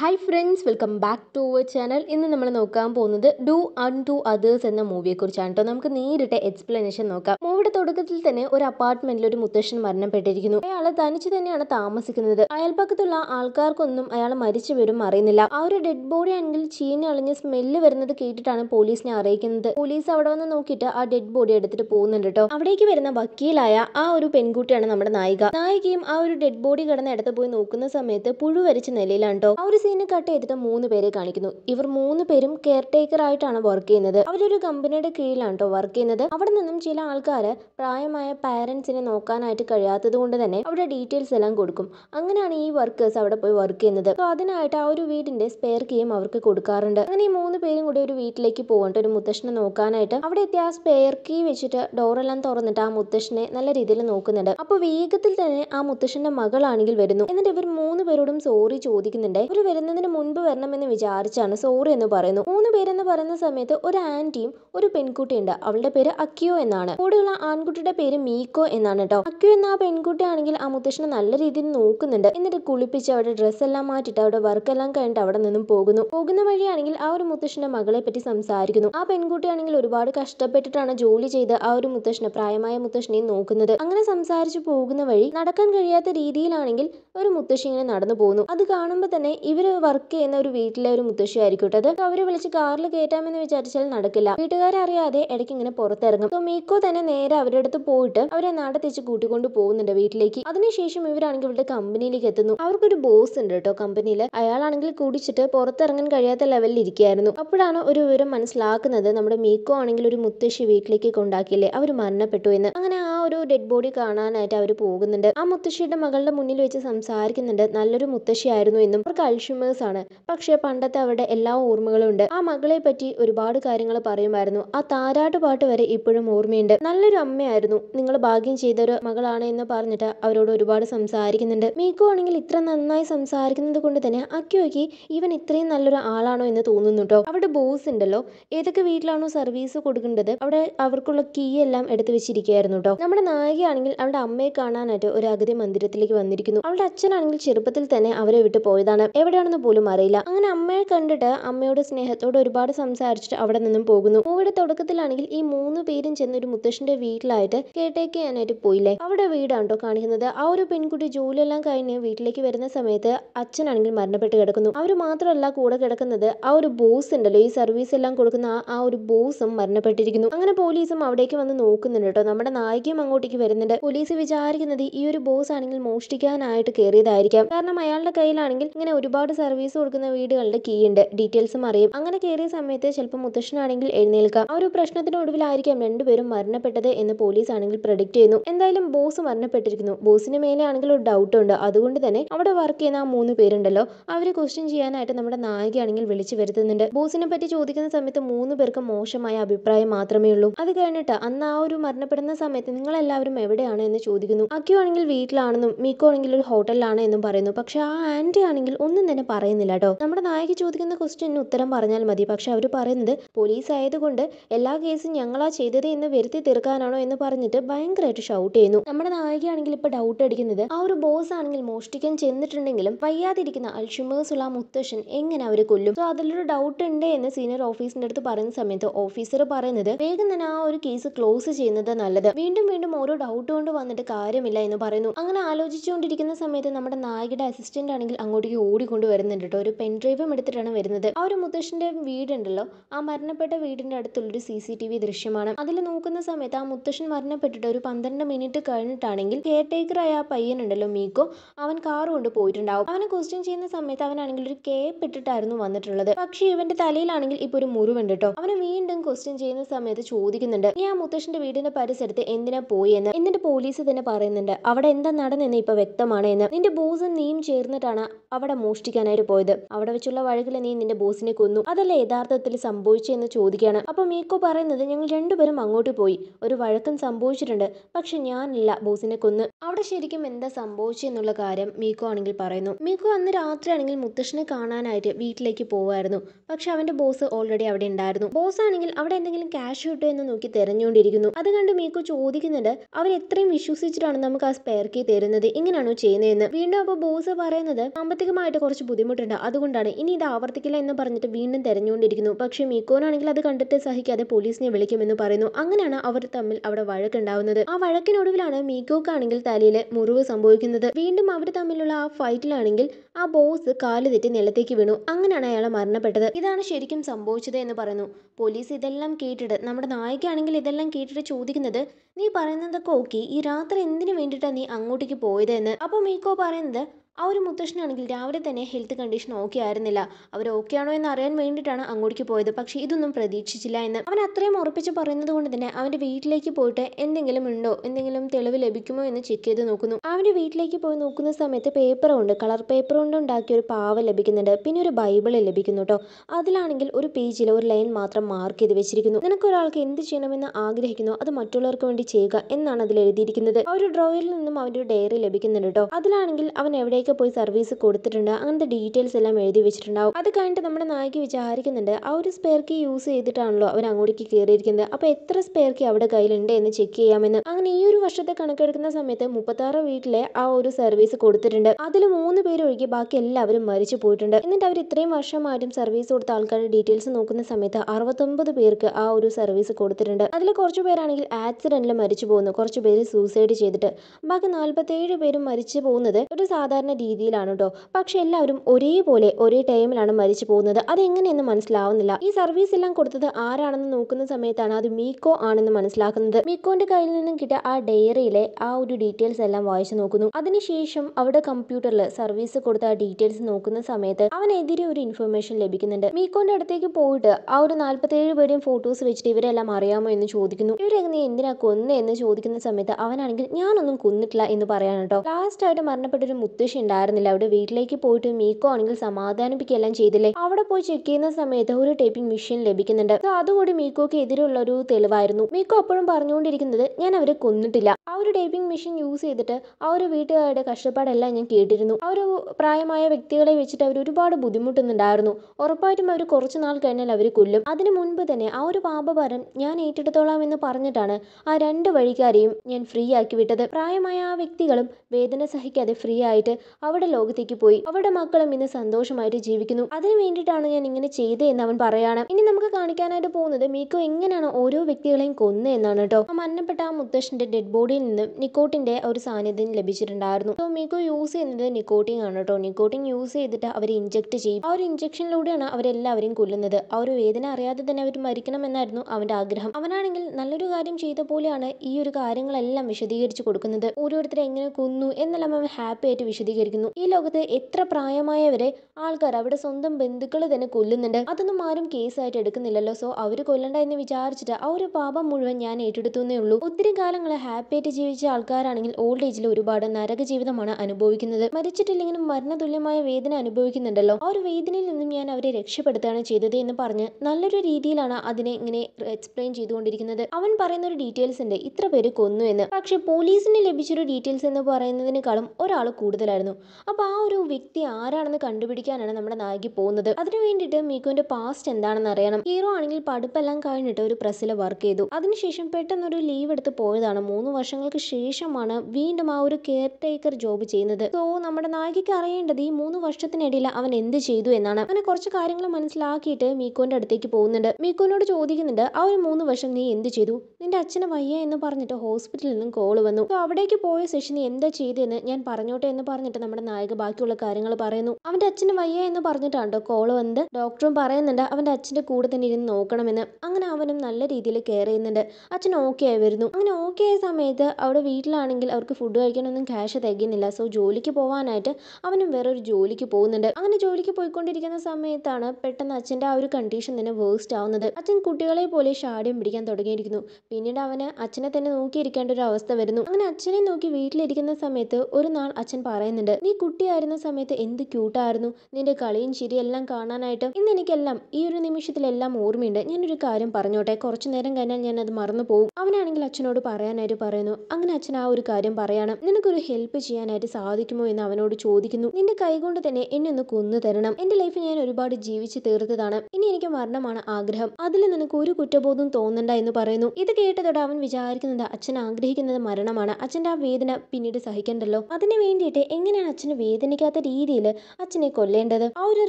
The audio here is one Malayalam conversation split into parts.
hi friends welcome back to our channel ഇന്ന് നമ്മൾ നോക്കാൻ പോകുന്നത് ഡു അൺ ടു അതേഴ്സ് എന്ന മൂവിയെക്കുറിച്ചാണ് കേട്ടോ നമുക്ക് നേരിട്ട് എക്സ്പ്ലനേഷൻ നോക്കാം മൂവിയുടെ തുടക്കത്തിൽ തന്നെ ഒരു അപ്പാർട്ട്മെന്റിൽ ഒരു മുത്തശ്ശൻ മരണപ്പെട്ടിരിക്കുന്നു അയാൾ തനിച്ച് തന്നെയാണ് താമസിക്കുന്നത് അയൽപ്പക്കത്തുള്ള ആൾക്കാർക്കൊന്നും അയാൾ മരിച്ചു വരും അറിയുന്നില്ല ആ ഒരു ഡെഡ് ബോഡി ആണെങ്കിൽ ചീഞ്ഞളിഞ്ഞ് സ്മെല്ല് വരുന്നത് കേട്ടിട്ടാണ് പോലീസിനെ അറിയിക്കുന്നത് പോലീസ് അവിടെ വന്ന് നോക്കിയിട്ട് ആ ഡെഡ് ബോഡി എടുത്തിട്ട് പോകുന്നുണ്ട് കേട്ടോ അവിടേക്ക് വരുന്ന വക്കീലായ ആ ഒരു പെൺകുട്ടിയാണ് നമ്മുടെ നായിക നായികയും ആ ഒരു ഡെഡ് ബോഡി കിടന്ന് ഇടത്ത് പോയി നോക്കുന്ന സമയത്ത് പുഴു നിലയിലാണ് കേട്ടോ ആ ഒരു സീന് കട്ട് ചെയ്തിട്ട് മൂന്ന് പേരെ കാണിക്കുന്നു ഇവർ മൂന്ന് പേരും കെയർ ടേക്കർ ആയിട്ടാണ് വർക്ക് ചെയ്യുന്നത് അവരൊരു കമ്പനിയുടെ കീഴിലാണ് കേട്ടോ വർക്ക് ചെയ്യുന്നത് അവിടെ നിന്നും ചില ആൾക്കാര് പ്രായമായ പാരന്റ്സിനെ നോക്കാനായിട്ട് കഴിയാത്തത് കൊണ്ട് തന്നെ അവരുടെ ഡീറ്റെയിൽസ് എല്ലാം കൊടുക്കും അങ്ങനെയാണ് ഈ വർക്കേഴ്സ് അവിടെ പോയി വർക്ക് ചെയ്യുന്നത് സോ അതിനായിട്ട് ആ ഒരു വീടിന്റെ സ്പെയർ കീയും അവർക്ക് കൊടുക്കാറുണ്ട് അങ്ങനെ ഈ പേരും കൂടി ഒരു വീട്ടിലേക്ക് പോകുന്നുണ്ട് ഒരു മുത്തശ്ശനെ നോക്കാനായിട്ട് അവിടെ എത്തി ആ സ്പെയർ കീ വെച്ചിട്ട് ഡോറെല്ലാം തുറന്നിട്ട് ആ മുത്തശ്ശനെ നല്ല രീതിയിൽ നോക്കുന്നുണ്ട് അപ്പോൾ വേഗത്തിൽ തന്നെ ആ മുത്തശ്ശന്റെ മകളാണെങ്കിൽ വരുന്നു എന്നിട്ട് ഇവർ മൂന്ന് പേരോടും സോറി ചോദിക്കുന്നുണ്ട് ഇവർ വരുന്നതിന് മുൻപ് വരണമെന്ന് വിചാരിച്ചാണ് സോറി എന്ന് പറയുന്നു മൂന്ന് പേരെന്ന് പറയുന്ന സമയത്ത് ഒരു ആന്റിയും ഒരു പെൺകുട്ടിയുണ്ട് അവളുടെ പേര് അക്കിയോ എന്നാണ് കൂടെയുള്ള ആൺകുട്ടിയുടെ പേര് മീക്കോ എന്നാണ് കേട്ടോ അക്കിയോ എന്ന ആ പെൺകുട്ടി ആണെങ്കിൽ ആ മുത്തശ്ശനെ നല്ല രീതിയിൽ നോക്കുന്നുണ്ട് എന്നിട്ട് കുളിപ്പിച്ച് അവിടെ ഡ്രസ്സെല്ലാം മാറ്റിയിട്ട് അവിടെ വർക്കെല്ലാം കഴിഞ്ഞിട്ട് അവിടെ നിന്നും പോകുന്നു പോകുന്ന വഴിയാണെങ്കിൽ ആ ഒരു മുത്തശ്ശൻ മുത്തശ്ശന്റെ മകളെ പറ്റി സംസാരിക്കുന്നു ആ പെൺകുട്ടിയാണെങ്കിൽ ഒരുപാട് കഷ്ടപ്പെട്ടിട്ടാണ് ജോലി ചെയ്ത് ആ ഒരു മുത്തശ്ശനെ പ്രായമായ മുത്തശ്ശനെയും നോക്കുന്നത് അങ്ങനെ സംസാരിച്ചു പോകുന്ന വഴി നടക്കാൻ കഴിയാത്ത രീതിയിലാണെങ്കിൽ ഒരു മുത്തശ്ശി ഇങ്ങനെ നടന്നു പോകുന്നു അത് കാണുമ്പോൾ തന്നെ ഇവര് വർക്ക് ചെയ്യുന്ന ഒരു വീട്ടിലെ ഒരു മുത്തശ്ശി ആയിരിക്കട്ടെ അത് അവരെ വിളിച്ച് കാറിൽ കയറ്റാമെന്ന് വിചാരിച്ചാൽ നടക്കില്ല വീട്ടുകാരറിയാതെ ഇടയ്ക്ക് ഇങ്ങനെ പുറത്തിറങ്ങും സോ മീക്കോ തന്നെ നേരെ അവരുടെ അടുത്ത് പോയിട്ട് അവരെ നടത്തിച്ച് കൂട്ടിക്കൊണ്ട് പോകുന്നുണ്ട് വീട്ടിലേക്ക് അതിനുശേഷം ഇവരാണെങ്കിൽ ഇവരുടെ കമ്പനിയിലേക്ക് എത്തുന്നു അവർക്കൊരു ബോസ് ഉണ്ട് കേട്ടോ കമ്പനിയിൽ അയാളാണെങ്കിൽ കുടിച്ചിട്ട് പുറത്തിറങ്ങാൻ കഴിയാത്ത ലെവലിൽ ഇരിക്കുകയായിരുന്നു അപ്പോഴാണ് ഒരു വിവരം മനസ്സിലാക്കുന്നത് നമ്മുടെ മീക്കോ ആണെങ്കിൽ ഒരു മുത്തശ്ശി വീട്ടിലേക്ക് കൊണ്ടാക്കിയില്ലേ അവർ മരണപ്പെട്ടു എന്ന് അങ്ങനെ ആ ഒരു ഡെഡ് ബോഡി കാണാനായിട്ട് അവർ പോകുന്നുണ്ട് ആ മുത്തശ്ശിയുടെ മകളുടെ മുന്നിൽ വെച്ച് സംസാരിക്കുന്നുണ്ട് നല്ലൊരു മുത്തശ്ശിയായിരുന്നു എന്നും അവർക്ക് അൾഷിമേഴ്സ് ആണ് പക്ഷേ പണ്ടത്തെ അവരുടെ എല്ലാ ഓർമ്മകളും ഉണ്ട് ആ മകളെ പറ്റി ഒരുപാട് കാര്യങ്ങൾ പറയുമായിരുന്നു ആ താരാട്ട് പാട്ട് വരെ ഇപ്പോഴും ഓർമ്മയുണ്ട് നല്ലൊരു അമ്മയായിരുന്നു നിങ്ങൾ ഭാഗ്യം ഒരു മകളാണ് എന്ന് പറഞ്ഞിട്ട് അവരോട് ഒരുപാട് സംസാരിക്കുന്നുണ്ട് മീക്കു ആണെങ്കിൽ ഇത്ര നന്നായി സംസാരിക്കുന്നത് കൊണ്ട് തന്നെ അക്കിയോയ്ക്ക് ഇവൻ ഇത്രയും നല്ലൊരു ആളാണോ എന്ന് തോന്നുന്നുട്ടോ കേട്ടോ അവരുടെ ബോസ് ഉണ്ടല്ലോ ഏതൊക്കെ വീട്ടിലാണോ സർവീസ് കൊടുക്കേണ്ടത് അവിടെ അവർക്കുള്ള കീ എല്ലാം എടുത്തു വെച്ചിരിക്കുകയായിരുന്നു കേട്ടോ നമ്മുടെ നായികയാണെങ്കിൽ അവളുടെ അമ്മയെ കാണാനായിട്ട് ഒരു അഗതി മന്ദിരത്തിലേക്ക് വന്നിരിക്കുന്നു അവളുടെ അച്ഛനാണെങ്കിൽ ചെറുപ്പത്തിൽ തന്നെ അവരെ വിട്ട് പോയതാണ് എവിടെയാണെന്ന് പോലും അറിയില്ല അങ്ങനെ അമ്മയെ കണ്ടിട്ട് അമ്മയോട് സ്നേഹത്തോട് ഒരുപാട് സംസാരിച്ചിട്ട് അവിടെ നിന്നും പോകുന്നു മൂവിയുടെ തുടക്കത്തിലാണെങ്കിൽ ഈ മൂന്ന് പേരും ചെന്ന ഒരു മുത്തശ്ശന്റെ വീട്ടിലായിട്ട് കേട്ടേക്ക് ചെയ്യാനായിട്ട് പോയില്ലേ അവിടെ വീടാണ് കേട്ടോ കാണിക്കുന്നത് ആ ഒരു പെൺകുട്ടി ജോലിയെല്ലാം കഴിഞ്ഞ് വീട്ടിലേക്ക് വരുന്ന സമയത്ത് അച്ഛനാണെങ്കിൽ മരണപ്പെട്ട് കിടക്കുന്നു അവർ മാത്രമല്ല കൂടെ കിടക്കുന്നത് ആ ഒരു ബോസ് ഉണ്ടല്ലോ ഈ സർവീസ് എല്ലാം കൊടുക്കുന്ന ആ ഒരു ബോസും മരണപ്പെട്ടിരിക്കുന്നു അങ്ങനെ പോലീസും അവിടേക്ക് വന്ന് നോക്കുന്നുണ്ട് കേട്ടോ നമ്മുടെ നായികയും എല്ലാവരും അങ്ങോട്ടേക്ക് വരുന്നുണ്ട് പോലീസ് വിചാരിക്കുന്നത് ഈ ഒരു ബോസ് ആണെങ്കിൽ മോഷ്ടിക്കാനായിട്ട് കയറിയതായിരിക്കാം കാരണം അയാളുടെ കയ്യിലാണെങ്കിൽ ഇങ്ങനെ ഒരുപാട് സർവീസ് കൊടുക്കുന്ന വീടുകളുടെ കീ ഉണ്ട് ഡീറ്റെയിൽസും അറിയും അങ്ങനെ കയറിയ സമയത്ത് ചിലപ്പോൾ മുത്തശ്ശനാണെങ്കിൽ എഴുന്നേൽക്കാം ആ ഒരു പ്രശ്നത്തിന്റെ ഒടുവിലായിരിക്കാം രണ്ടുപേരും മരണപ്പെട്ടത് എന്ന് പോലീസ് ആണെങ്കിൽ പ്രൊഡിക്ട് ചെയ്യുന്നു എന്തായാലും ബോസ് മരണപ്പെട്ടിരിക്കുന്നു ബോസിന് മേലെ ആണെങ്കിൽ ഒരു ഡൗട്ട് ഉണ്ട് അതുകൊണ്ട് തന്നെ അവിടെ വർക്ക് ചെയ്യുന്ന ആ മൂന്ന് പേരുണ്ടല്ലോ അവരെ ക്വസ്റ്റ്യൻ ചെയ്യാനായിട്ട് നമ്മുടെ നായികയാണെങ്കിൽ വിളിച്ചു വരുത്തുന്നുണ്ട് ബോസിനെ പറ്റി ചോദിക്കുന്ന സമയത്ത് മൂന്ന് പേർക്ക് മോശമായ അഭിപ്രായം മാത്രമേ ഉള്ളൂ അത് കഴിഞ്ഞിട്ട് അന്ന് ആ ഒരു മരണപ്പെടുന്ന സമയത്ത് നിങ്ങൾ നിങ്ങളെല്ലാവരും എവിടെയാണ് എന്ന് ചോദിക്കുന്നു അക്കു ആണെങ്കിൽ വീട്ടിലാണെന്നും മീക്കോ ആണെങ്കിൽ ഒരു ഹോട്ടലിലാണ് എന്നും പറയുന്നു പക്ഷെ ആ ആന്റി ആണെങ്കിൽ ഒന്നും തന്നെ പറയുന്നില്ല കേട്ടോ നമ്മുടെ നായകി ചോദിക്കുന്ന ക്വസ്റ്റ്യന് ഉത്തരം പറഞ്ഞാൽ മതി പക്ഷെ അവർ പറയുന്നത് പോലീസ് ആയതുകൊണ്ട് എല്ലാ കേസും ഞങ്ങളാ ചെയ്തത് എന്ന് വരുത്തി തീർക്കാനാണോ എന്ന് പറഞ്ഞിട്ട് ഭയങ്കരമായിട്ട് ഷൗട്ട് ചെയ്യുന്നു നമ്മുടെ നായികയാണെങ്കിൽ ഇപ്പൊ ഡൗട്ട് അടിക്കുന്നത് ആ ഒരു ബോസ് ആണെങ്കിൽ മോഷ്ടിക്കാൻ ചെന്നിട്ടുണ്ടെങ്കിലും വയ്യാതിരിക്കുന്ന അൽഷുമേഴ്സ് ഉള്ള മുത്തശ്ശൻ എങ്ങനെ അവരെ കൊല്ലും സോ അതിലൊരു ഡൗട്ട് ഉണ്ട് എന്ന് സീനിയർ ഓഫീസിന്റെ അടുത്ത് പറയുന്ന സമയത്ത് ഓഫീസർ പറയുന്നത് വേഗം തന്നെ ആ ഒരു കേസ് ക്ലോസ് ചെയ്യുന്നത് നല്ലത് വീണ്ടും വീണ്ടും ഓരോ ഡൗട്ട് കൊണ്ട് വന്നിട്ട് കാര്യമില്ല എന്ന് പറയുന്നു അങ്ങനെ ആലോചിച്ചുകൊണ്ടിരിക്കുന്ന സമയത്ത് നമ്മുടെ നായകന്റെ അസിസ്റ്റന്റ് ആണെങ്കിൽ അങ്ങോട്ടേക്ക് ഓടിക്കൊണ്ട് വരുന്നുണ്ട് കേട്ടോ ഒരു പെൻഡ്രൈവും എടുത്തിട്ടാണ് വരുന്നത് ആ ഒരു മുത്തശ്ശന്റെ വീടുണ്ടല്ലോ ആ മരണപ്പെട്ട വീടിന്റെ ഒരു സി സി ടി വി ദൃശ്യമാണ് അതിൽ നോക്കുന്ന സമയത്ത് ആ മുത്തശ്ശൻ മരണപ്പെട്ടിട്ട് ഒരു പന്ത്രണ്ട് മിനിറ്റ് കഴിഞ്ഞിട്ടാണെങ്കിൽ ആയ ആ പയ്യനുണ്ടല്ലോ മീക്കോ അവൻ കാർ കൊണ്ട് പോയിട്ടുണ്ടാവും അവനെ ക്വസ്റ്റ്യൻ ചെയ്യുന്ന സമയത്ത് അവനാണെങ്കിൽ ഒരു കേപ്പ് ഇട്ടിട്ടായിരുന്നു വന്നിട്ടുള്ളത് പക്ഷേ ഇവന്റെ തലയിലാണെങ്കിൽ ഇപ്പോൾ ഒരു മുറിവുണ്ട് കേട്ടോ അവനെ വീണ്ടും ക്വസ്റ്റ്യൻ ചെയ്യുന്ന സമയത്ത് ചോദിക്കുന്നുണ്ട് ഈ ആ മുത്തശ്ശന്റെ വീടിന്റെ പരിസരത്ത് എന്തിനാ പോയി എന്ന് എന്നിട്ട് പോലീസ് തന്നെ പറയുന്നുണ്ട് അവിടെ എന്താ നടന്നെന്ന് ഇപ്പൊ വ്യക്തമാണ് എന്ന് നിന്റെ ബോസും നീയും ചേർന്നിട്ടാണ് അവിടെ മോഷ്ടിക്കാനായിട്ട് പോയത് അവിടെ വെച്ചുള്ള വഴികൾ നീ നിന്റെ ബോസിനെ കൊന്നു അതല്ല യഥാർത്ഥത്തിൽ സംഭവിച്ചു എന്ന് ചോദിക്കുകയാണ് അപ്പൊ മീക്കോ പറയുന്നത് ഞങ്ങൾ രണ്ടുപേരും അങ്ങോട്ട് പോയി ഒരു വഴക്കം സംഭവിച്ചിട്ടുണ്ട് പക്ഷെ ഞാനില്ല ബോസിനെ കൊന്ന് അവിടെ ശരിക്കും എന്താ സംഭവിച്ചെന്നുള്ള കാര്യം മീക്കോ ആണെങ്കിൽ പറയുന്നു മീക്കോ അന്ന് രാത്രി ആണെങ്കിൽ മുത്തശ്ശനെ കാണാനായിട്ട് വീട്ടിലേക്ക് പോവായിരുന്നു പക്ഷെ അവന്റെ ബോസ് ഓൾറെഡി അവിടെ ഉണ്ടായിരുന്നു ബോസ് ആണെങ്കിൽ അവിടെ എന്തെങ്കിലും ക്യാഷ് കിട്ടുമോ എന്ന് നോക്കി തെരഞ്ഞുകൊണ്ടിരിക്കുന്നു അത് കണ്ട് മീക്കോ ചോദിക്കുന്നത് അവർ എത്രയും വിശ്വസിച്ചിട്ടാണ് നമുക്ക് ആ സ്പെയർ കീ തരുന്നത് ഇങ്ങനെയാണോ ചെയ്യുന്നതെന്ന് വീണ്ടും അപ്പോൾ ബോസ് പറയുന്നത് സാമ്പത്തികമായിട്ട് കുറച്ച് ബുദ്ധിമുട്ടുണ്ട് അതുകൊണ്ടാണ് ഇനി ഇത് ആവർത്തിക്കില്ല എന്ന് പറഞ്ഞിട്ട് വീണ്ടും തെരഞ്ഞുകൊണ്ടിരിക്കുന്നു പക്ഷേ മീക്കോനാണെങ്കിൽ അത് കണ്ടിട്ട് സഹിക്കാതെ പോലീസിനെ വിളിക്കുമെന്ന് പറയുന്നു അങ്ങനെയാണ് അവർ തമ്മിൽ അവിടെ വഴക്കുണ്ടാവുന്നത് ആ വഴക്കിനൊടുവിലാണ് മീക്കോക്കാണെങ്കിൽ തലയിൽ മുറിവ് സംഭവിക്കുന്നത് വീണ്ടും അവർ തമ്മിലുള്ള ആ ഫൈറ്റിലാണെങ്കിൽ ആ ബോസ് കാല് തെറ്റി നിലത്തേക്ക് വീണു അങ്ങനെയാണ് അയാൾ മരണപ്പെട്ടത് ഇതാണ് ശരിക്കും സംഭവിച്ചത് എന്ന് പറയുന്നു പോലീസ് ഇതെല്ലാം കേട്ടിട്ട് നമ്മുടെ നായികയാണെങ്കിൽ ഇതെല്ലാം കേട്ടിട്ട് ചോദിക്കുന്നത് നീ പറയുന്നതൊക്കെ ഓക്കെ ഈ രാത്രി എന്തിനു വേണ്ടിയിട്ടാണ് നീ അങ്ങോട്ടേക്ക് പോയതെന്ന് അപ്പോൾ മീക്കോ പറയുന്നത് ആ ഒരു മുത്തശ്ശനാണെങ്കിൽ രാവിലെ തന്നെ ഹെൽത്ത് കണ്ടീഷൻ ഓക്കെ ആയിരുന്നില്ല അവർ ഓക്കെ ആണോ എന്ന് അറിയാൻ വേണ്ടിയിട്ടാണ് അങ്ങോട്ടേക്ക് പോയത് പക്ഷേ ഇതൊന്നും പ്രതീക്ഷിച്ചില്ല എന്ന് അവൻ അത്രയും ഉറപ്പിച്ച് പറയുന്നത് കൊണ്ട് തന്നെ അവൻ്റെ വീട്ടിലേക്ക് പോയിട്ട് എന്തെങ്കിലും ഉണ്ടോ എന്തെങ്കിലും തെളിവ് ലഭിക്കുമോ എന്ന് ചെക്ക് ചെയ്ത് നോക്കുന്നു അവൻ്റെ വീട്ടിലേക്ക് പോയി നോക്കുന്ന സമയത്ത് പേപ്പർ കൊണ്ട് കളർ പേപ്പർ കൊണ്ട് ഉണ്ടാക്കിയ ഒരു പാവ ലഭിക്കുന്നുണ്ട് പിന്നെ ഒരു ബൈബിള് ലഭിക്കുന്നു കേട്ടോ അതിലാണെങ്കിൽ ഒരു പേജിൽ ഒരു ലൈൻ മാത്രം മാർക്ക് ചെയ്ത് വെച്ചിരിക്കുന്നു നിനക്ക് ഒരാൾക്ക് എന്ത് ചെയ്യണമെന്ന് ആഗ്രഹിക്കുന്നു അത് മറ്റുള്ളവർക്ക് വേണ്ടി ചെയ്യുക എന്നാണ് അതിൽ എഴുതിയിരിക്കുന്നത് ആ ഒരു ഡ്രോയിൽ നിന്നും അവൻ്റെ ഡയറി ലഭിക്കുന്നുണ്ട് കേട്ടോ അതിലാണെങ്കിൽ അവൻ എവിടെ എവിടെയൊക്കെ പോയി സർവീസ് കൊടുത്തിട്ടുണ്ട് അങ്ങനത്തെ ഡീറ്റെയിൽസ് എല്ലാം എഴുതി വെച്ചിട്ടുണ്ടാവും അത് കഴിഞ്ഞിട്ട് നമ്മുടെ നായിക വിചാരിക്കുന്നുണ്ട് ആ ഒരു സ്പെയർ കീ യൂസ് ചെയ്തിട്ടാണല്ലോ അവൻ അങ്ങോട്ടേക്ക് കയറിയിരിക്കുന്നത് അപ്പോൾ എത്ര സ്പെയർ കീ അവിടെ കയ്യിലുണ്ട് എന്ന് ചെക്ക് ചെയ്യാമെന്ന് അങ്ങനെ ഈ ഒരു വർഷത്തെ കണക്കെടുക്കുന്ന സമയത്ത് മുപ്പത്താറ് വീട്ടിലെ ആ ഒരു സർവീസ് കൊടുത്തിട്ടുണ്ട് അതിൽ മൂന്ന് പേര് ഒഴുകി ബാക്കി എല്ലാവരും മരിച്ചു പോയിട്ടുണ്ട് എന്നിട്ട് അവർ ഇത്രയും വർഷമായിട്ടും സർവീസ് കൊടുത്ത ആൾക്കാരുടെ ഡീറ്റെയിൽസ് നോക്കുന്ന സമയത്ത് അറുപത്തൊമ്പത് പേർക്ക് ആ ഒരു സർവീസ് കൊടുത്തിട്ടുണ്ട് അതിൽ കുറച്ച് പേരാണെങ്കിൽ ആക്സിഡന്റിൽ മരിച്ചു പോകുന്നു കുറച്ച് പേര് സൂസൈഡ് ചെയ്തിട്ട് ബാക്കി നാൽപ്പത്തേഴ് പേരും മരിച്ചു പോകുന്നത് ഒരു സാധാരണ സാധാരണ രീതിയിലാണ് കേട്ടോ പക്ഷെ എല്ലാവരും ഒരേപോലെ ഒരേ ടൈമിലാണ് മരിച്ചു പോകുന്നത് അതെങ്ങനെയെന്ന് മനസ്സിലാവുന്നില്ല ഈ സർവീസ് എല്ലാം കൊടുത്തത് ആരാണെന്ന് നോക്കുന്ന സമയത്താണ് അത് മീക്കോ ആണെന്ന് മനസ്സിലാക്കുന്നത് മീക്കോന്റെ കയ്യിൽ നിന്നും കിട്ടിയ ആ ഡയറിയിലെ ആ ഒരു ഡീറ്റെയിൽസ് എല്ലാം വായിച്ചു നോക്കുന്നു അതിനുശേഷം അവിടെ കമ്പ്യൂട്ടറിൽ സർവീസ് കൊടുത്ത ആ ഡീറ്റെയിൽസ് നോക്കുന്ന സമയത്ത് അവനെതിരെ ഒരു ഇൻഫർമേഷൻ ലഭിക്കുന്നുണ്ട് മീക്കോന്റെ അടുത്തേക്ക് പോയിട്ട് ആ ഒരു നാല്പത്തേഴ് പേരുടെയും ഫോട്ടോസ് വെച്ചിട്ട് ഇവരെല്ലാം അറിയാമോ എന്ന് ചോദിക്കുന്നു ഇവരെങ്ങനെ എന്തിനാ കൊന്നേ എന്ന് ചോദിക്കുന്ന സമയത്ത് അവനാണെങ്കിൽ ഞാനൊന്നും കൊന്നിട്ടില്ല എന്ന് പറയാൻ ലാസ്റ്റ് ആയിട്ട് മരണപ്പെട്ട ഒരു മുത്തശ്ശി ഉണ്ടായിരുന്നില്ല അവിടെ വീട്ടിലേക്ക് പോയിട്ട് മീക്കോ ആണെങ്കിൽ സമാധാനിപ്പിക്കുകയെല്ലാം ചെയ്തില്ലേ അവിടെ പോയി ചെക്ക് ചെയ്യുന്ന സമയത്ത് ഒരു ടേപ്പിംഗ് മെഷീൻ ലഭിക്കുന്നുണ്ട് സോ അതുകൂടി മീക്കോക്ക് എതിരുള്ള ഒരു തെളിവായിരുന്നു മീക്കോ അപ്പോഴും പറഞ്ഞുകൊണ്ടിരിക്കുന്നത് ഞാൻ അവരെ കൊന്നിട്ടില്ല ആ ഒരു ടേപ്പിംഗ് മെഷീൻ യൂസ് ചെയ്തിട്ട് ആ ഒരു വീട്ടുകാരുടെ കഷ്ടപ്പാടെല്ലാം ഞാൻ കേട്ടിരുന്നു ആ ഒരു പ്രായമായ വ്യക്തികളെ വെച്ചിട്ട് അവർ ഒരുപാട് ബുദ്ധിമുട്ടുന്നുണ്ടായിരുന്നു ഉറപ്പായിട്ടും അവർ കുറച്ചു നാൾ കഴിഞ്ഞാൽ അവർ കൊല്ലും അതിനു മുൻപ് തന്നെ ആ ഒരു പാപഭാരം ഞാൻ ഏറ്റെടുത്തോളാം എന്ന് പറഞ്ഞിട്ടാണ് ആ രണ്ട് വഴിക്കാരെയും ഞാൻ ഫ്രീ ആക്കി വിട്ടത് പ്രായമായ ആ വ്യക്തികളും വേദന സഹിക്കാതെ ഫ്രീ ആയിട്ട് അവരുടെ ലോകത്തേക്ക് പോയി അവരുടെ മക്കളും ഇന്ന് സന്തോഷമായിട്ട് ജീവിക്കുന്നു അതിനു വേണ്ടിയിട്ടാണ് ഞാൻ ഇങ്ങനെ ചെയ്തതെന്ന് അവൻ പറയാണ് ഇനി നമുക്ക് കാണിക്കാനായിട്ട് പോകുന്നത് മീക്കോ എങ്ങനെയാണ് ഓരോ വ്യക്തികളെയും കൊന്നതെന്നാണ് കേട്ടോ ആ മരണപ്പെട്ട ആ മുത്തശ്ശന്റെ ഡെഡ് ബോഡിയിൽ നിന്ന് നിക്കോട്ടിന്റെ ഒരു സാന്നിധ്യം ലഭിച്ചിട്ടുണ്ടായിരുന്നു സോ മീക്കോ യൂസ് ചെയ്യുന്നത് നിക്കോട്ടിൻ ആണ് കേട്ടോ നിക്കോട്ടിൻ യൂസ് ചെയ്തിട്ട് അവർ ഇഞ്ചക്ട് ചെയ്യും ആ ഒരു ഇഞ്ചക്ഷനിലൂടെയാണ് അവരെല്ലാവരും കൊല്ലുന്നത് ആ ഒരു വേദന അറിയാതെ തന്നെ അവർ മരിക്കണമെന്നായിരുന്നു അവന്റെ ആഗ്രഹം അവനാണെങ്കിൽ നല്ലൊരു കാര്യം ചെയ്ത പോലെയാണ് ഈ ഒരു കാര്യങ്ങളെല്ലാം വിശദീകരിച്ചു കൊടുക്കുന്നത് ഓരോരുത്തരെ എങ്ങനെ കൊന്നു എന്നെല്ലാം അവൻ ഹാപ്പി ആയിട്ട് വിശദീകരിച്ചു ചിത്രീകരിക്കുന്നു ഈ ലോകത്ത് എത്ര പ്രായമായവരെ ആൾക്കാർ അവരുടെ സ്വന്തം ബന്ധുക്കൾ തന്നെ കൊല്ലുന്നുണ്ട് അതൊന്നും ആരും കേസായിട്ട് എടുക്കുന്നില്ലല്ലോ സോ അവർ കൊല്ലണ്ട എന്ന് വിചാരിച്ചിട്ട് ആ ഒരു പാപം മുഴുവൻ ഞാൻ ഏറ്റെടുത്തു എന്നേ ഉള്ളൂ ഒത്തിരി കാലങ്ങൾ ആയിട്ട് ജീവിച്ച ആൾക്കാരാണെങ്കിൽ ഓൾഡ് ഏജിൽ ഒരുപാട് നരക ജീവിതമാണ് അനുഭവിക്കുന്നത് മരിച്ചിട്ടില്ലെങ്കിലും മരണതുല്യമായ വേദന അനുഭവിക്കുന്നുണ്ടല്ലോ ആ ഒരു വേദനയിൽ നിന്നും ഞാൻ അവരെ രക്ഷപ്പെടുത്തുകയാണ് ചെയ്തത് എന്ന് പറഞ്ഞ് നല്ലൊരു രീതിയിലാണ് അതിനെ ഇങ്ങനെ എക്സ്പ്ലെയിൻ ചെയ്തുകൊണ്ടിരിക്കുന്നത് അവൻ പറയുന്ന ഒരു ഡീറ്റെയിൽസ് ഉണ്ട് ഇത്ര പേര് കൊന്നു എന്ന് പക്ഷെ പോലീസിന് ലഭിച്ചൊരു ഡീറ്റെയിൽസ് എന്ന് പറയുന്നതിനേക്കാളും ഒരാൾ കൂടുതലായിരുന്നു ഉണ്ടായിരുന്നു അപ്പോൾ ആ ഒരു വ്യക്തി ആരാണെന്ന് കണ്ടുപിടിക്കാനാണ് നമ്മുടെ നായകി പോകുന്നത് അതിനു വേണ്ടിയിട്ട് മീക്കുവിന്റെ പാസ്റ്റ് എന്താണെന്ന് അറിയണം ഹീറോ ആണെങ്കിൽ പഠിപ്പെല്ലാം കഴിഞ്ഞിട്ട് ഒരു പ്രസ്സിൽ വർക്ക് ചെയ്തു അതിനുശേഷം പെട്ടെന്ന് ഒരു ലീവ് എടുത്ത് പോയതാണ് മൂന്ന് വർഷങ്ങൾക്ക് ശേഷമാണ് വീണ്ടും ആ ഒരു കെയർ ടേക്കർ ജോബ് ചെയ്യുന്നത് സോ നമ്മുടെ നായികയ്ക്ക് അറിയേണ്ടത് ഈ മൂന്ന് വർഷത്തിനിടയിൽ അവൻ എന്ത് ചെയ്തു എന്നാണ് അങ്ങനെ കുറച്ച് കാര്യങ്ങൾ മനസ്സിലാക്കിയിട്ട് മീക്കോന്റെ അടുത്തേക്ക് പോകുന്നുണ്ട് മീക്കോനോട് ചോദിക്കുന്നുണ്ട് ആ ഒരു മൂന്ന് വർഷം നീ എന്ത് ചെയ്തു നിന്റെ അച്ഛനെ വയ്യ എന്ന് പറഞ്ഞിട്ട് ഹോസ്പിറ്റലിൽ നിന്നും കോൾ വന്നു സോ അവിടേക്ക് പോയ ശേഷം നീ എന്താ ചെയ്തെന്ന് ഞാൻ പറഞ്ഞോട്ടെ എന്ന് പറഞ്ഞിട്ട് പറഞ്ഞിട്ട് നമ്മുടെ നായക ബാക്കിയുള്ള കാര്യങ്ങൾ പറയുന്നു അവന്റെ അച്ഛന് വയ്യ എന്ന് പറഞ്ഞിട്ടാണ്ടോ കോള് വന്ന് ഡോക്ടറും പറയുന്നുണ്ട് അവന്റെ അച്ഛന്റെ കൂടെ തന്നെ ഇരുന്ന് നോക്കണമെന്ന് അങ്ങനെ അവനും നല്ല രീതിയിൽ കെയർ ചെയ്യുന്നുണ്ട് അച്ഛൻ ഓക്കെ ആയി വരുന്നു അങ്ങനെ ഓക്കെ ആയ സമയത്ത് അവിടെ വീട്ടിലാണെങ്കിൽ അവർക്ക് ഫുഡ് കഴിക്കാനൊന്നും ക്യാഷ് തികയുന്നില്ല സോ ജോലിക്ക് പോകാനായിട്ട് അവനും വേറൊരു ജോലിക്ക് പോകുന്നുണ്ട് അങ്ങനെ ജോലിക്ക് പോയിക്കൊണ്ടിരിക്കുന്ന സമയത്താണ് പെട്ടെന്ന് അച്ഛന്റെ ആ ഒരു കണ്ടീഷൻ തന്നെ വേസ്റ്റ് ആവുന്നത് അച്ഛൻ കുട്ടികളെ പോലെ ഷാഡ്യം പിടിക്കാൻ തുടങ്ങിയിരിക്കുന്നു പിന്നീട് അവന് അച്ഛനെ തന്നെ നോക്കിയിരിക്കേണ്ട ഒരു അവസ്ഥ വരുന്നു അങ്ങനെ അച്ഛനെ നോക്കി വീട്ടിലിരിക്കുന്ന സമയത്ത് ഒരു നാൾ അച്ഛൻ പറയുന്നുണ്ട് പറയുന്നുണ്ട് നീ കുട്ടിയായിരുന്ന സമയത്ത് എന്ത് ക്യൂട്ടായിരുന്നു നിന്റെ കളിയും ചിരിയെല്ലാം കാണാനായിട്ട് ഇന്ന് എനിക്കെല്ലാം ഈ ഒരു നിമിഷത്തിലെല്ലാം ഓർമ്മയുണ്ട് ഞാനൊരു കാര്യം പറഞ്ഞോട്ടെ കുറച്ചു നേരം കഴിഞ്ഞാൽ ഞാൻ അത് മറന്നു പോകും അവനാണെങ്കിൽ അച്ഛനോട് പറയാനായിട്ട് പറയുന്നു അങ്ങനെ അച്ഛൻ ആ ഒരു കാര്യം പറയണം നിനക്കൊരു ഹെൽപ്പ് ചെയ്യാനായിട്ട് സാധിക്കുമോ എന്ന് അവനോട് ചോദിക്കുന്നു നിന്റെ കൈകൊണ്ട് തന്നെ എന്നെ ഒന്ന് കൊന്നു തരണം എന്റെ ലൈഫ് ഞാൻ ഒരുപാട് ജീവിച്ചു തീർത്തതാണ് ഇനി എനിക്ക് മരണമാണ് ആഗ്രഹം അതിൽ നിനക്ക് ഒരു കുറ്റബോധം തോന്നണ്ട എന്ന് പറയുന്നു ഇത് കേട്ടതോടെ അവൻ വിചാരിക്കുന്നത് അച്ഛൻ ആഗ്രഹിക്കുന്നത് മരണമാണ് അച്ഛന്റെ ആ വേദന പിന്നീട് സഹിക്കണ്ടല്ലോ അതിനു വേണ്ടിയിട്ട് എങ്ങനെ എന്തിനാണ് അച്ഛന് വേദനിക്കാത്ത രീതിയിൽ അച്ഛനെ കൊല്ലേണ്ടത് ആ ഒരു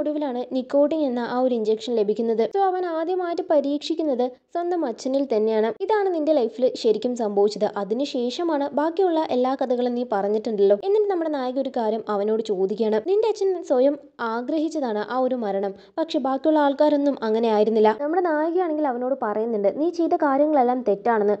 ഒടുവിലാണ് നിക്കോട്ടിൻ എന്ന ആ ഒരു ഇഞ്ചക്ഷൻ ലഭിക്കുന്നത് സോ അവൻ ആദ്യമായിട്ട് പരീക്ഷിക്കുന്നത് സ്വന്തം അച്ഛനിൽ തന്നെയാണ് ഇതാണ് നിന്റെ ലൈഫിൽ ശരിക്കും സംഭവിച്ചത് അതിനുശേഷമാണ് ബാക്കിയുള്ള എല്ലാ കഥകളും നീ പറഞ്ഞിട്ടുണ്ടല്ലോ എന്നിട്ട് നമ്മുടെ നായക ഒരു കാര്യം അവനോട് ചോദിക്കുകയാണ് നിന്റെ അച്ഛൻ സ്വയം ആഗ്രഹിച്ചതാണ് ആ ഒരു മരണം പക്ഷെ ബാക്കിയുള്ള ആൾക്കാരൊന്നും അങ്ങനെ ആയിരുന്നില്ല നമ്മുടെ നായികയാണെങ്കിൽ അവനോട് പറയുന്നുണ്ട് നീ ചെയ്ത കാര്യങ്ങളെല്ലാം തെറ്റാണെന്ന്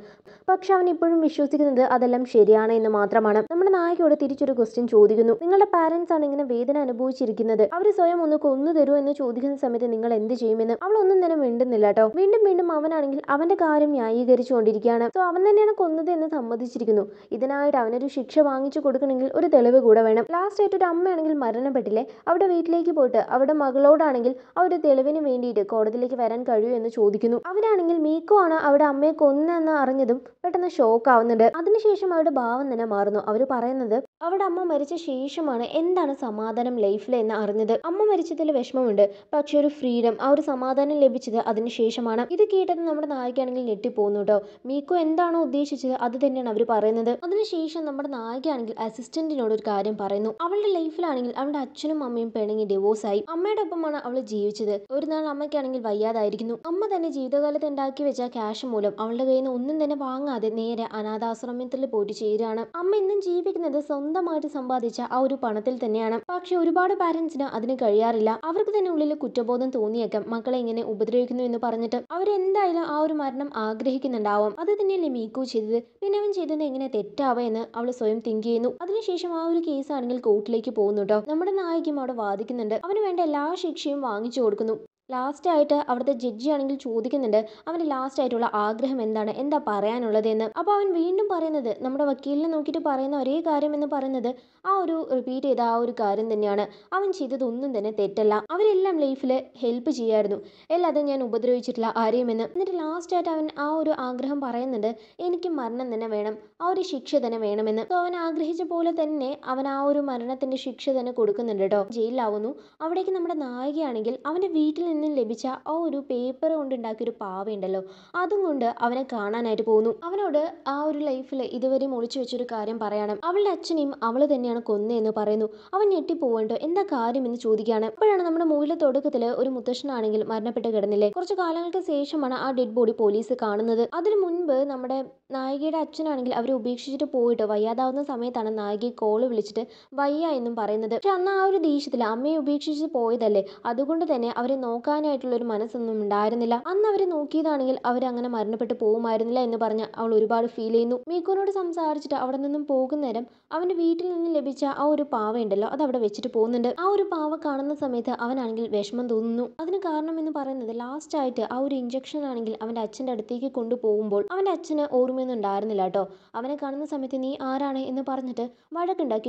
പക്ഷെ അവൻ ഇപ്പോഴും വിശ്വസിക്കുന്നത് അതെല്ലാം ശരിയാണ് എന്ന് മാത്രമാണ് നമ്മുടെ നായകയോട് തിരിച്ചൊരു ക്വസ്റ്റ്യൻ ചോദിക്കുന്നു നിങ്ങളുടെ പാരന്റ്സ് ആണ് ഇങ്ങനെ വേദന അനുഭവിച്ചിരിക്കുന്നത് അവർ സ്വയം ഒന്ന് കൊന്നു തരൂ എന്ന് ചോദിക്കുന്ന സമയത്ത് നിങ്ങൾ എന്ത് ചെയ്യുമെന്ന് അവൾ ഒന്നും തന്നെ മിണ്ടുന്നില്ല കേട്ടോ വീണ്ടും വീണ്ടും അവനാണെങ്കിൽ അവന്റെ കാര്യം ന്യായീകരിച്ചുകൊണ്ടിരിക്കുകയാണ് സോ അവൻ തന്നെയാണ് കൊന്നത് എന്ന് സമ്മതിച്ചിരിക്കുന്നു ഇതിനായിട്ട് അവനൊരു ശിക്ഷ വാങ്ങിച്ചു കൊടുക്കണമെങ്കിൽ ഒരു തെളിവ് കൂടെ വേണം ലാസ്റ്റ് ആയിട്ട് ഒരു അമ്മയാണെങ്കിൽ മരണപ്പെട്ടില്ലേ അവിടെ വീട്ടിലേക്ക് പോയിട്ട് അവിടെ മകളോടാണെങ്കിൽ ആ ഒരു തെളിവിന് വേണ്ടിയിട്ട് കോടതിയിലേക്ക് വരാൻ കഴിയൂ എന്ന് ചോദിക്കുന്നു അവരാണെങ്കിൽ മീക്കോ ആണ് അവിടെ അമ്മയെ കൊന്നെന്ന് അറിഞ്ഞതും പെട്ടെന്ന് ഷോക്ക് ആവുന്നുണ്ട് അതിനുശേഷം അവരുടെ ഭാവം തന്നെ മാറുന്നു അവർ പറയുന്നത് അവിടെ അമ്മ മരിച്ച ശേഷമാണ് എന്താണ് സമാധാനം ലൈഫിൽ എന്ന് അറിഞ്ഞത് അമ്മ മരിച്ചതിൽ വിഷമമുണ്ട് പക്ഷെ ഒരു ഫ്രീഡം ആ ഒരു സമാധാനം ലഭിച്ചത് അതിനുശേഷമാണ് ഇത് കേട്ടത് നമ്മുടെ നായികയാണെങ്കിൽ ഞെട്ടിപ്പോകുന്നു കേട്ടോ മീക്കോ എന്താണോ ഉദ്ദേശിച്ചത് അത് തന്നെയാണ് അവർ പറയുന്നത് അതിനുശേഷം നമ്മുടെ നായികയാണെങ്കിൽ അസിസ്റ്റന്റിനോട് ഒരു കാര്യം പറയുന്നു അവളുടെ ലൈഫിലാണെങ്കിൽ അവളുടെ അച്ഛനും അമ്മയും പിണങ്ങി ഡിവോഴ്സ് ആയി അമ്മയുടെ ഒപ്പമാണ് അവൾ ജീവിച്ചത് ഒരു നാൾ അമ്മയ്ക്കാണെങ്കിൽ വയ്യാതായിരിക്കുന്നു അമ്മ തന്നെ ജീവിതകാലത്ത് ഉണ്ടാക്കി വെച്ച ക്യാഷ് മൂലം അവളുടെ കയ്യിൽ നിന്ന് ഒന്നും തന്നെ വാങ്ങാൻ വാങ്ങാതെ നേരെ അനാഥാശ്രമത്തിൽ പോയിട്ട് ചേരുകയാണ് അമ്മ ഇന്നും ജീവിക്കുന്നത് സ്വന്തമായിട്ട് സമ്പാദിച്ച ആ ഒരു പണത്തിൽ തന്നെയാണ് പക്ഷെ ഒരുപാട് പാരന്റ്സിന് അതിന് കഴിയാറില്ല അവർക്ക് തന്നെ ഉള്ളിൽ കുറ്റബോധം തോന്നിയേക്കാം മക്കളെ ഇങ്ങനെ ഉപദ്രവിക്കുന്നു എന്ന് പറഞ്ഞിട്ട് അവരെന്തായാലും ആ ഒരു മരണം ആഗ്രഹിക്കുന്നുണ്ടാവും അത് തന്നെയല്ലേ മീക്കു ചെയ്തത് പിന്നെ അവൻ ചെയ്തത് എങ്ങനെ തെറ്റാവുക എന്ന് അവൾ സ്വയം തിങ്ക് ചെയ്യുന്നു അതിനുശേഷം ആ ഒരു കേസ് ആണെങ്കിൽ കോർട്ടിലേക്ക് പോകുന്നു നമ്മുടെ നായികയും അവിടെ വാദിക്കുന്നുണ്ട് അവന് വേണ്ട എല്ലാ ശിക്ഷയും വാങ്ങിച്ചു കൊടുക്കുന്നു ലാസ്റ്റായിട്ട് അവിടുത്തെ ജഡ്ജി ആണെങ്കിൽ ചോദിക്കുന്നുണ്ട് അവൻ്റെ ലാസ്റ്റായിട്ടുള്ള ആഗ്രഹം എന്താണ് എന്താ പറയാനുള്ളത് എന്ന് അപ്പോൾ അവൻ വീണ്ടും പറയുന്നത് നമ്മുടെ വക്കീലിനെ നോക്കിയിട്ട് പറയുന്ന ഒരേ കാര്യം എന്ന് പറയുന്നത് ആ ഒരു റിപ്പീറ്റ് ചെയ്ത ആ ഒരു കാര്യം തന്നെയാണ് അവൻ ചെയ്തതൊന്നും തന്നെ തെറ്റല്ല അവരെല്ലാം ലൈഫിൽ ഹെൽപ്പ് ചെയ്യായിരുന്നു എല്ലാതും ഞാൻ ഉപദ്രവിച്ചിട്ടില്ല ആരെയുമെന്ന് എന്നിട്ട് ലാസ്റ്റായിട്ട് അവൻ ആ ഒരു ആഗ്രഹം പറയുന്നുണ്ട് എനിക്ക് മരണം തന്നെ വേണം ആ ഒരു ശിക്ഷ തന്നെ വേണമെന്ന് അവൻ ആഗ്രഹിച്ച പോലെ തന്നെ അവൻ ആ ഒരു മരണത്തിൻ്റെ ശിക്ഷ തന്നെ കൊടുക്കുന്നുണ്ട് കേട്ടോ ജയിലിലാവുന്നു അവിടേക്ക് നമ്മുടെ നായികയാണെങ്കിൽ അവൻ്റെ വീട്ടിൽ നിന്ന് നിന്നും ലഭിച്ച ആ ഒരു പേപ്പർ കൊണ്ടുണ്ടാക്കിയൊരു പാവയുണ്ടല്ലോ അതും കൊണ്ട് അവനെ കാണാനായിട്ട് പോകുന്നു അവനോട് ആ ഒരു ലൈഫിൽ ഇതുവരെ ഒളിച്ചു വെച്ചൊരു കാര്യം പറയണം അവളുടെ അച്ഛനെയും അവൾ തന്നെയാണ് കൊന്നതെന്ന് പറയുന്നു അവൻ ഞെട്ടിപ്പോകണ്ടോ എന്താ കാര്യം എന്ന് ചോദിക്കുകയാണ് അപ്പോഴാണ് നമ്മുടെ മൂവിലെ തുടക്കത്തിൽ ഒരു മുത്തശ്ശനാണെങ്കിൽ മരണപ്പെട്ട് കിടന്നില്ലേ കുറച്ച് കാലങ്ങൾക്ക് ശേഷമാണ് ആ ഡെഡ് ബോഡി പോലീസ് കാണുന്നത് അതിനു മുൻപ് നമ്മുടെ നായികയുടെ അച്ഛനാണെങ്കിൽ അവരെ ഉപേക്ഷിച്ചിട്ട് പോയിട്ട് വയ്യാതാവുന്ന സമയത്താണ് നായികയെ കോള് വിളിച്ചിട്ട് വയ്യ എന്നും പറയുന്നത് പക്ഷെ അന്ന് ആ ഒരു ദേഷ്യത്തിൽ അമ്മയെ ഉപേക്ഷിച്ച് പോയതല്ലേ അതുകൊണ്ട് തന്നെ അവരെ നോക്കാൻ ഒരു മനസ്സൊന്നും ഉണ്ടായിരുന്നില്ല അന്ന് അവർ നോക്കിയതാണെങ്കിൽ അങ്ങനെ മരണപ്പെട്ട് പോകുമായിരുന്നില്ല എന്ന് പറഞ്ഞ് അവൾ ഒരുപാട് ഫീൽ ചെയ്യുന്നു മീക്കോനോട് സംസാരിച്ചിട്ട് അവിടെ നിന്നും പോകുന്നേരം അവൻ്റെ വീട്ടിൽ നിന്ന് ലഭിച്ച ആ ഒരു പാവ ഉണ്ടല്ലോ അത് അവിടെ വെച്ചിട്ട് പോകുന്നുണ്ട് ആ ഒരു പാവ കാണുന്ന സമയത്ത് അവനാണെങ്കിൽ വിഷമം തോന്നുന്നു അതിന് കാരണം എന്ന് പറയുന്നത് ലാസ്റ്റ് ആയിട്ട് ആ ഒരു ഇഞ്ചക്ഷൻ ആണെങ്കിൽ അവൻ്റെ അച്ഛൻ്റെ അടുത്തേക്ക് കൊണ്ടുപോകുമ്പോൾ അവൻ്റെ അച്ഛന് ഓർമ്മയൊന്നും ഉണ്ടായിരുന്നില്ല കേട്ടോ അവനെ കാണുന്ന സമയത്ത് നീ ആരാണ് എന്ന് പറഞ്ഞിട്ട്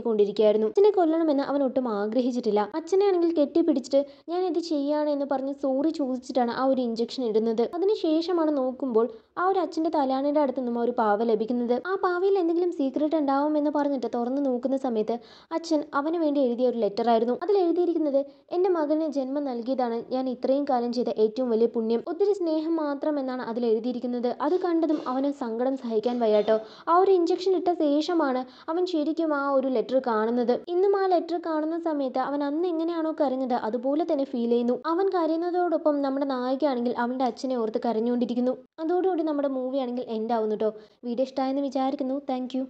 കൊണ്ടിരിക്കുകയായിരുന്നു അച്ഛനെ കൊല്ലണമെന്ന് അവൻ ഒട്ടും ആഗ്രഹിച്ചിട്ടില്ല അച്ഛനെ ആണെങ്കിൽ കെട്ടിപ്പിടിച്ചിട്ട് ഞാൻ ഇത് ചെയ്യാണ് എന്ന് പറഞ്ഞു പറഞ്ഞ് സോറി ചോദിച്ചിട്ടാണ് ആ ഒരു ഇഞ്ചക്ഷൻ ഇടുന്നത് അതിനുശേഷമാണ് നോക്കുമ്പോൾ ആ ഒരു അച്ഛൻ്റെ തലാണിയുടെ അടുത്ത് നിന്നും ഒരു പാവ ലഭിക്കുന്നത് ആ പാവയിൽ എന്തെങ്കിലും സീക്രട്ട് എന്ന് പറഞ്ഞിട്ട് തുറന്ന് നോക്കുന്ന സമയത്ത് അച്ഛൻ അവന് വേണ്ടി എഴുതിയ ഒരു ലെറ്റർ ആയിരുന്നു അതിൽ എഴുതിയിരിക്കുന്നത് എൻ്റെ മകന് ജന്മം നൽകിയതാണ് ഞാൻ ഇത്രയും കാലം ചെയ്ത ഏറ്റവും വലിയ പുണ്യം ഒത്തിരി സ്നേഹം മാത്രം എന്നാണ് അതിൽ എഴുതിയിരിക്കുന്നത് അത് കണ്ടതും അവന് സങ്കടം സഹിക്കാൻ വയ്യാട്ടോ ആ ഒരു ഇഞ്ചക്ഷൻ ഇട്ട ശേഷമാണ് അവൻ ശരിക്കും ആ ഒരു ലെറ്റർ കാണുന്നത് ഇന്നും ആ ലെറ്റർ കാണുന്ന സമയത്ത് അവൻ അന്ന് എങ്ങനെയാണോ കരഞ്ഞത് അതുപോലെ തന്നെ ഫീൽ ചെയ്യുന്നു അവൻ കാര്യം കരയുന്നതോടൊപ്പം നമ്മുടെ നായികയാണെങ്കിൽ അവൻ്റെ അച്ഛനെ ഓർത്ത് കരഞ്ഞുകൊണ്ടിരിക്കുന്നു അതോടുകൂടി നമ്മുടെ മൂവി ആണെങ്കിൽ എൻഡ് ആവുന്നു കേട്ടോ വീഡിയോ ഇഷ്ടമായെന്ന് വിചാരിക്കുന്നു താങ്ക്